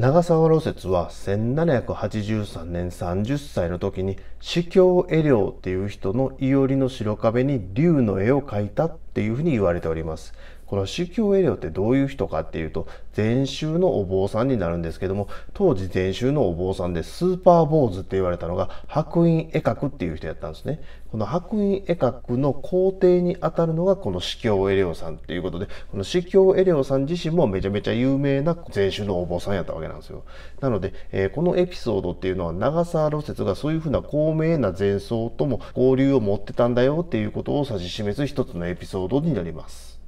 長沢露雪は1783年30歳の時に司教絵料っていう人のいおりの白壁に竜の絵を描いたっっていうふうに言われております。この宗教レオってどういう人かっていうと禅宗のお坊さんになるんですけども当時禅宗のお坊さんでスーパー坊主って言われたのが白隠絵画っていう人やったんですねこの白隠絵画の皇帝にあたるのがこの司教レオさんっていうことでこの司教レオさん自身もめちゃめちゃ有名な禅宗のお坊さんやったわけなんですよなので、えー、このエピソードっていうのは長沢露雪がそういうふうな高名な禅僧とも交流を持ってたんだよっていうことを指し示す一つのエピソードことになります。